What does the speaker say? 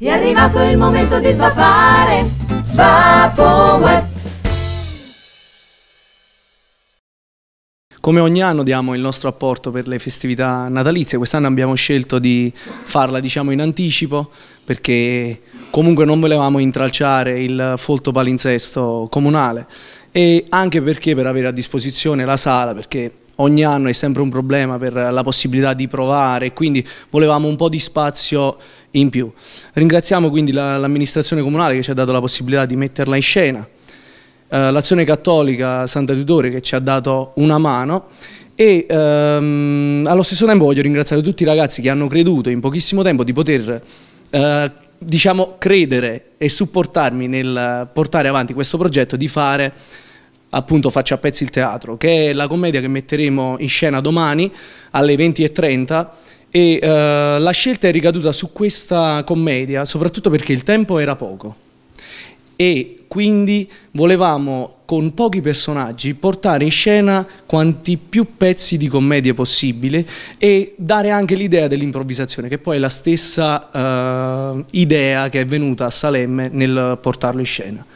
È arrivato il momento di svapare, svapoware. Come ogni anno diamo il nostro apporto per le festività natalizie, quest'anno abbiamo scelto di farla diciamo, in anticipo perché comunque non volevamo intralciare il folto palinsesto comunale e anche perché per avere a disposizione la sala, perché ogni anno è sempre un problema per la possibilità di provare, quindi volevamo un po' di spazio in più. Ringraziamo quindi l'amministrazione la, comunale che ci ha dato la possibilità di metterla in scena, eh, l'azione cattolica Santa Tutore che ci ha dato una mano e ehm, allo stesso tempo voglio ringraziare tutti i ragazzi che hanno creduto in pochissimo tempo di poter eh, diciamo, credere e supportarmi nel portare avanti questo progetto di fare appunto Faccia a pezzi il teatro, che è la commedia che metteremo in scena domani alle 20.30 e uh, la scelta è ricaduta su questa commedia soprattutto perché il tempo era poco e quindi volevamo con pochi personaggi portare in scena quanti più pezzi di commedia possibile e dare anche l'idea dell'improvvisazione, che poi è la stessa uh, idea che è venuta a Salemme nel portarlo in scena.